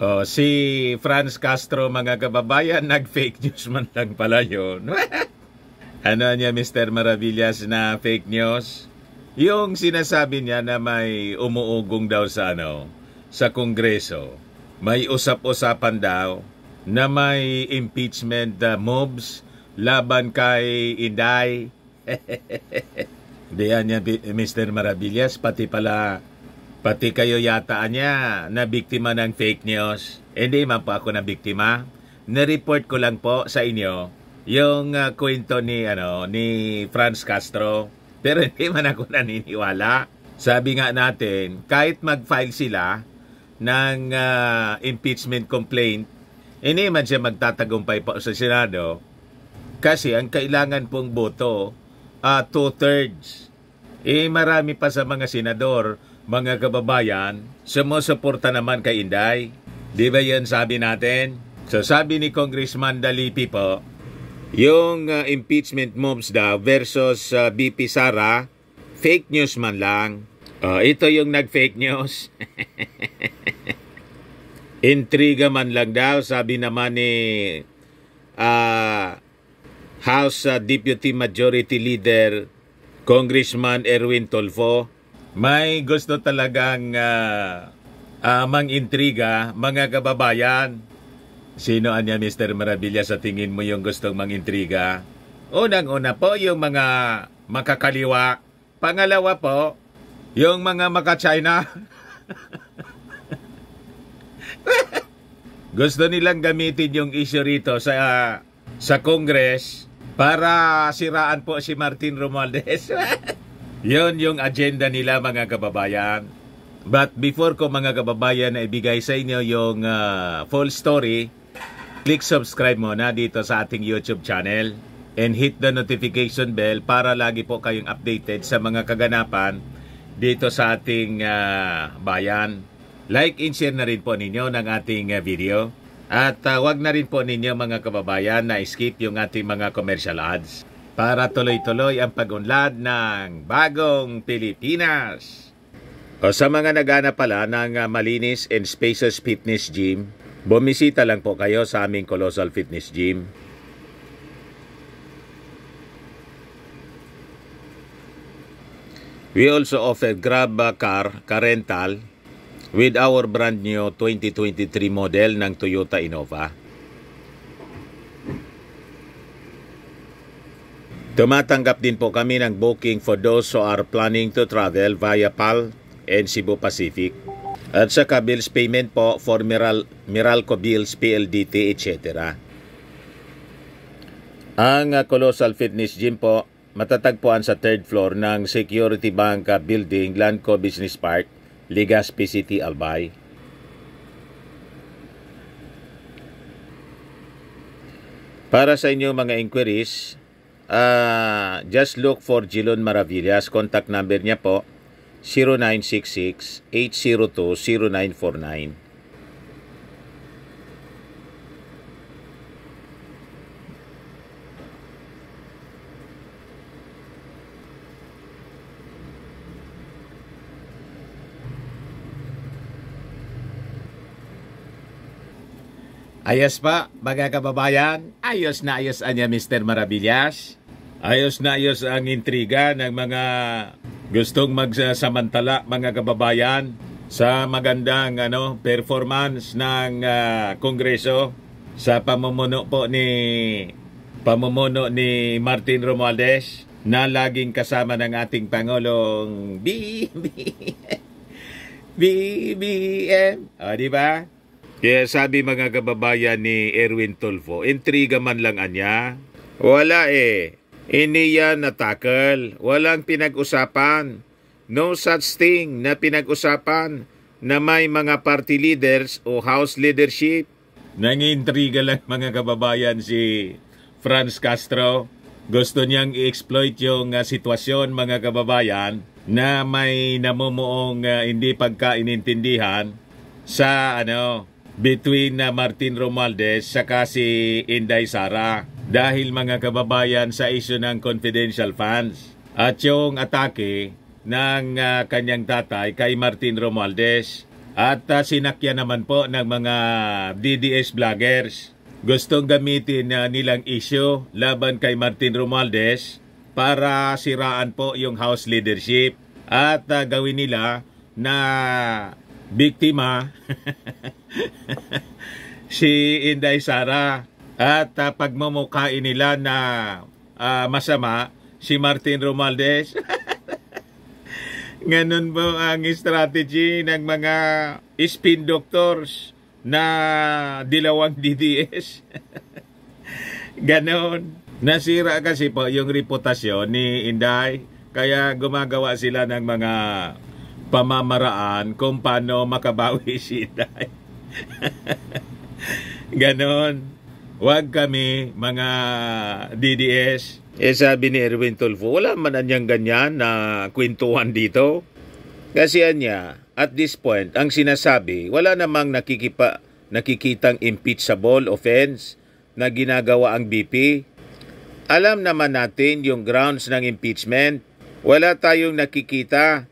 Oh, si Franz Castro mga kababayan, nag-fake news man lang pala yun. ano niya Mr. Maravillas na fake news? Yung sinasabi niya na may umuugong daw sa ano, sa kongreso. May usap-usapan daw na may impeachment uh, mobs laban kay Inday. Diyan niya Mr. Maravillas, pati pala Pati kayo yata niya na biktima ng fake news. Hindi man po ako na biktima. Nireport ko lang po sa inyo yung uh, kwento ni ano ni Franz Castro. Pero hindi man ako naniniwala. Sabi nga natin, kahit mag-file sila ng uh, impeachment complaint, hindi man siya magtatagumpay pa sa Senado. Kasi ang kailangan pong boto, uh, two-thirds. Eh marami pa sa mga senador mga kababayan, sumusuporta naman kay Inday. Di ba yun sabi natin? So sabi ni Congressman Dalipi po, yung uh, impeachment moves daw versus uh, ah, BP Sara, fake news man lang. Uh, ito yung nag-fake news. Intriga man lang daw, sabi naman ni uh, House uh, Deputy Majority Leader Congressman Erwin Tolfo. May gusto talagang uh, uh, mang-intriga, mga kababayan. Sino anya Mr. Maravilla, sa tingin mo yung gustong mangintriga? Unang-una po yung mga makakaliwa. Pangalawa po, yung mga maka-China. Gusto nilang gamitin yung issue rito sa uh, sa Congress para siraan po si Martin Romualdez. Yon yung agenda nila mga kababayan. But before ko mga kababayan na ibigay sa inyo yung uh, full story, click subscribe muna dito sa ating YouTube channel and hit the notification bell para lagi po kayong updated sa mga kaganapan dito sa ating uh, bayan. Like and share na rin po ninyo ng ating uh, video. At uh, wag na rin po ninyo mga kababayan na skip yung ating mga commercial ads para tuloy-tuloy ang pagunlad ng bagong Pilipinas. O sa mga nagana pala ng ah, Malinis and Spaces Fitness Gym, bumisita lang po kayo sa aming Colossal Fitness Gym. We also offer Grab Car, car rental with our brand new 2023 model ng Toyota Innova. Tumatanggap din po kami ng booking for those who are planning to travel via PAL and Cebu Pacific. At sa bills payment po for Miral, Miralco bills, PLDT, etc. Ang ah, Colossal Fitness Gym po matatagpuan sa third floor ng Security Bank ah, Building, Lanco Business Park, Legazpi City, Albay. Para sa inyong mga inquiries, Uh, just look for Jilon Maravillas. Contact number niya po 0966-802-0949. Ayos pa, mga kababayan. Ayos na ayos anya Mr. Maravillas. Ayos na ayos ang intriga ng mga gustong magsamantala mga kababayan sa magandang ano performance ng uh, Kongreso sa pamumuno po ni pamumuno ni Martin Romualdez na laging kasama ng ating Pangulong BBM. BBM. O, di ba? Kaya sabi mga kababayan ni Erwin Tulfo, intriga man lang anya. Wala eh. Iniya natakal. Walang pinag-usapan. No such thing na pinag-usapan na may mga party leaders o house leadership. Nangintriga lang mga kababayan si Franz Castro. Gusto niyang i-exploit yung uh, sitwasyon mga kababayan na may namumuong uh, hindi pagkainintindihan sa ano between uh, Martin Romualdez saka si Inday Sara dahil mga kababayan sa isyo ng confidential funds at yung atake ng uh, kanyang tatay kay Martin Romualdez at uh, ah, sinakya naman po ng mga DDS vloggers. Gustong gamitin uh, nilang issue laban kay Martin Romualdez para siraan po yung house leadership at uh, gawin nila na biktima si Inday Sara at uh, pagmamukhain nila na uh, masama si Martin Romualdez. Ganun po ang strategy ng mga spin doctors na dilawang DDS. Ganon. Nasira kasi po yung reputasyon ni Inday. Kaya gumagawa sila ng mga pamamaraan kung paano makabawi si Inday. Ganon. Huwag kami mga DDS. Eh sabi ni Erwin Tulfo, wala man anyang ganyan na kwentuhan dito. Kasi anya, at this point, ang sinasabi, wala namang nakikipa, nakikitang impeachable offense na ginagawa ang BP. Alam naman natin yung grounds ng impeachment. Wala tayong nakikita.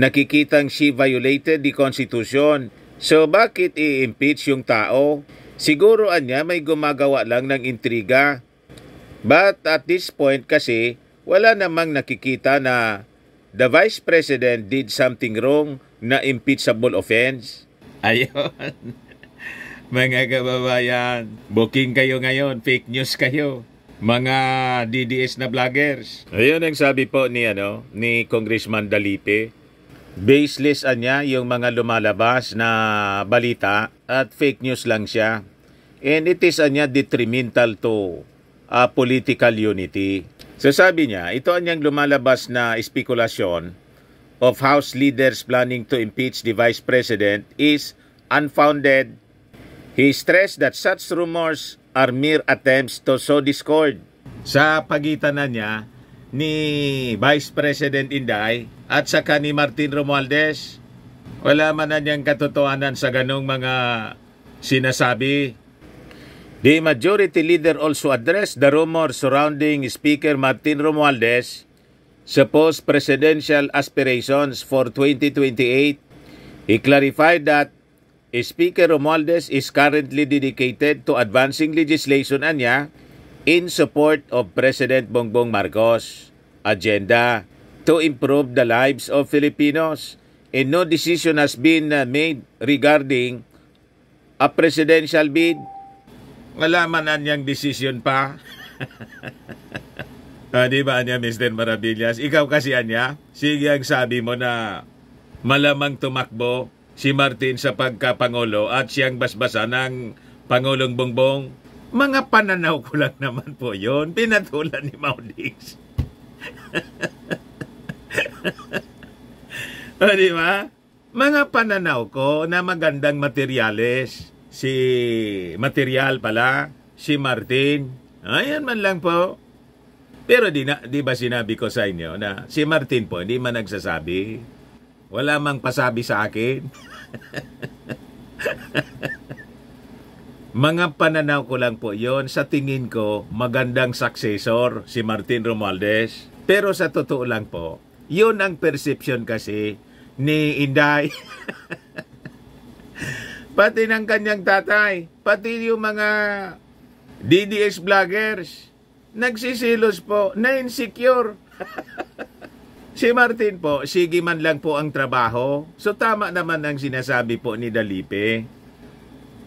Nakikitang she violated the Constitution. So bakit i-impeach yung tao? Siguro anya may gumagawa lang ng intriga. But at this point kasi wala namang nakikita na the Vice President did something wrong na impeachable offense. Ayun. Mga kababayan, booking kayo ngayon, fake news kayo. Mga DDS na vloggers. Ayun ang sabi po ni, ano, ni Congressman Dalipe. Baseless anya yung mga lumalabas na balita at fake news lang siya and it is anya detrimental to uh, political unity. So sabi niya, ito anyang lumalabas na espekulasyon of House leaders planning to impeach the Vice President is unfounded. He stressed that such rumors are mere attempts to sow discord. Sa pagitan na niya ni Vice President Inday at saka ni Martin Romualdez, wala man na niyang katotohanan sa ganong mga sinasabi The majority leader also addressed the rumor surrounding Speaker Martin Romualdez supposed presidential aspirations for 2028. He clarified that Speaker Romualdez is currently dedicated to advancing legislation niya in support of President Bongbong Marcos' agenda to improve the lives of Filipinos and no decision has been uh, made regarding a presidential bid wala man na niyang decision pa. ah, di ba niya, Mr. Maravillas? Ikaw kasi niya, sige ang sabi mo na malamang tumakbo si Martin sa pagkapangulo at siyang basbasa ng Pangulong Bongbong. Mga pananaw ko lang naman po yon Pinatulan ni Maudix. o, ah, di ba? Mga pananaw ko na magandang materyales si Material pala, si Martin. Ayan man lang po. Pero di, na, di ba sinabi ko sa inyo na si Martin po, hindi man nagsasabi. Wala mang pasabi sa akin. Mga pananaw ko lang po yon sa tingin ko magandang successor si Martin Romualdez. Pero sa totoo lang po, yun ang perception kasi ni Inday. pati ng kanyang tatay, pati yung mga DDS vloggers, nagsisilos po na insecure. si Martin po, sige man lang po ang trabaho. So tama naman ang sinasabi po ni Dalipe.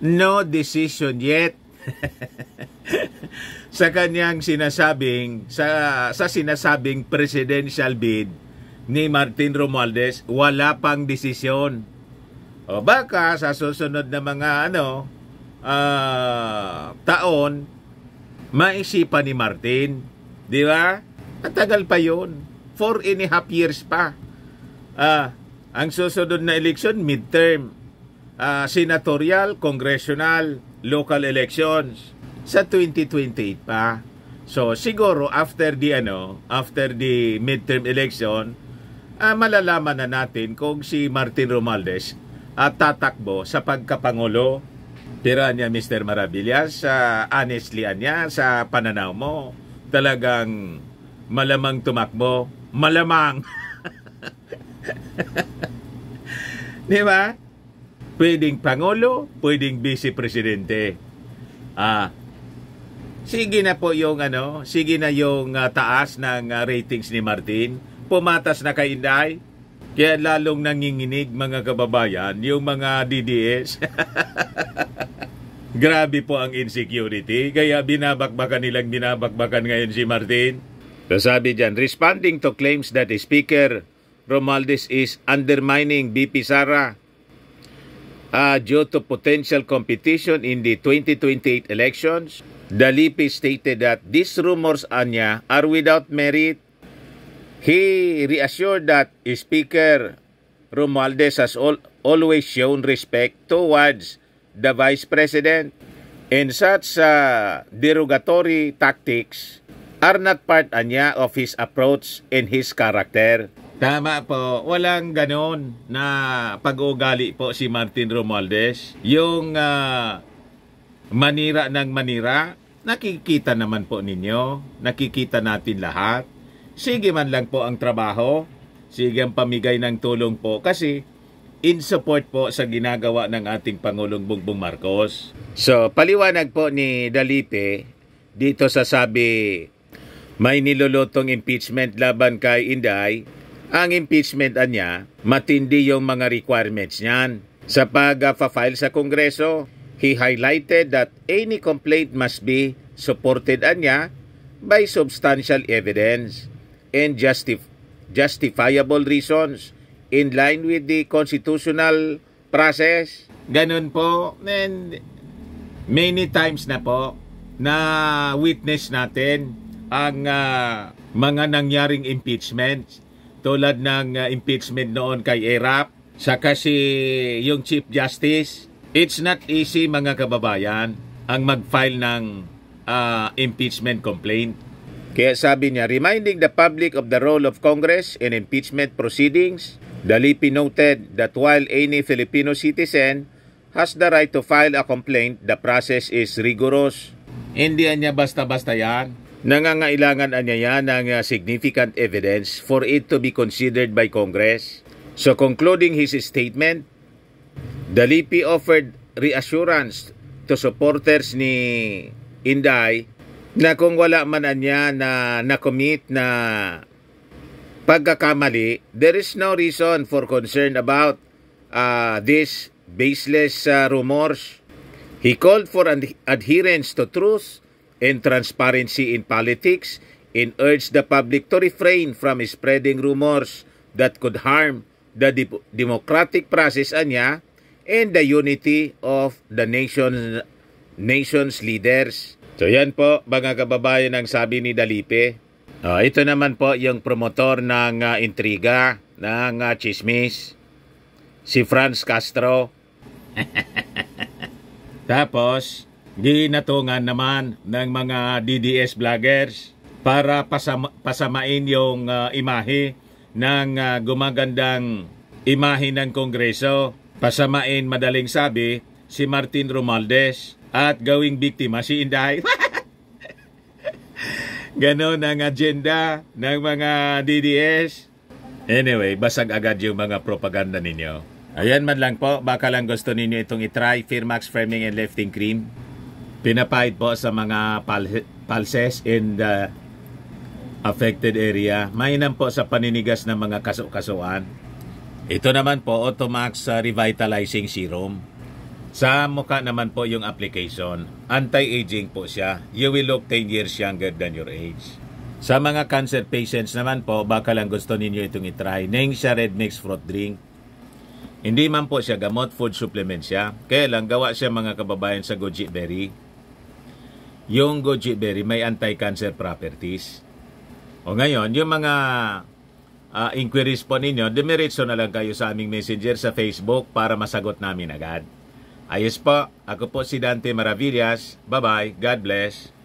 No decision yet. sa kanyang sinasabing sa sa sinasabing presidential bid ni Martin Romualdez, wala pang desisyon. O baka sa susunod na mga ano uh, taon maisipan ni Martin, di ba? Matagal pa 'yon. Four and a half years pa. Uh, ang susunod na eleksyon midterm, uh, senatorial, congressional, local elections sa 2028 pa. So siguro after the ano, after the midterm election, uh, malalaman na natin kung si Martin Romualdez at tatakbo sa pagkapangulo tira niya Mr. Marabillas sa uh, honestly niya sa pananaw mo talagang malamang tumakbo malamang di ba pwedeng pangulo pwedeng vice presidente ah sige na po yung ano sige na yung uh, taas ng uh, ratings ni Martin pumatas na kay Inday kaya lalong nanginginig mga kababayan yung mga DDS. Grabe po ang insecurity. Kaya binabakbakan nilang binabakbakan ngayon si Martin. Sasabi dyan, responding to claims that Speaker Romualdez is undermining BP Sara uh, due to potential competition in the 2028 elections. Dalipi stated that these rumors, Anya, are without merit He reassured that Speaker Romualdez has always shown respect towards the Vice President and such uh, derogatory tactics are not part anya of his approach and his character. Tama po, walang ganon na pag-uugali po si Martin Romualdez. Yung uh, manira ng manira, nakikita naman po ninyo, nakikita natin lahat sige man lang po ang trabaho, sige ang pamigay ng tulong po kasi in support po sa ginagawa ng ating Pangulong Bongbong Marcos. So, paliwanag po ni Dalipe dito sa sabi may nilulutong impeachment laban kay Inday. Ang impeachment niya, matindi yung mga requirements niyan. Sa pag-file sa Kongreso, he highlighted that any complaint must be supported niya by substantial evidence and justif justifiable reasons in line with the constitutional process. Ganun po. And many times na po na witness natin ang uh, mga nangyaring impeachment tulad ng uh, impeachment noon kay Erap saka si yung Chief Justice. It's not easy mga kababayan ang mag-file ng uh, impeachment complaint kaya sabi niya, reminding the public of the role of Congress in impeachment proceedings, Dalipi noted that while any Filipino citizen has the right to file a complaint, the process is rigorous. Hindi niya basta-basta yan. Nangangailangan niya yan ng uh, significant evidence for it to be considered by Congress. So concluding his statement, Dalipi offered reassurance to supporters ni Inday na kung wala man niya na na-commit na pagkakamali, there is no reason for concern about uh, this baseless uh, rumors. He called for ad adherence to truth and transparency in politics and urged the public to refrain from spreading rumors that could harm the de democratic process anya and the unity of the nation's, nation's leaders. So yan po mga kababayan ang sabi ni Dalipe. Uh, ito naman po yung promotor ng uh, intriga, ng uh, chismis, si Franz Castro. Tapos, ginatungan naman ng mga DDS vloggers para pasama, pasamain yung uh, imahe ng uh, gumagandang imahe ng Kongreso. Pasamain madaling sabi si Martin Romualdez at gawing biktima si Inday. Ganon ang agenda ng mga DDS. Anyway, basag agad yung mga propaganda ninyo. Ayan man lang po, baka lang gusto ninyo itong itry, Firmax Firming and Lifting Cream. Pinapahid po sa mga pal- pulses in the affected area. Mainam po sa paninigas ng mga kaso-kasuan. Ito naman po, Automax uh, Revitalizing Serum. Sa mukha naman po yung application, anti-aging po siya. You will look 10 years younger than your age. Sa mga cancer patients naman po, baka lang gusto ninyo itong itry. Name siya Red Mix Fruit Drink. Hindi man po siya gamot, food supplement siya. Kaya lang gawa siya mga kababayan sa goji berry. Yung goji berry may anti-cancer properties. O ngayon, yung mga uh, inquiries po ninyo, demiretso na lang kayo sa aming messenger sa Facebook para masagot namin agad. Ayos po. Ako po si Dante Maravillas. Bye-bye. God bless.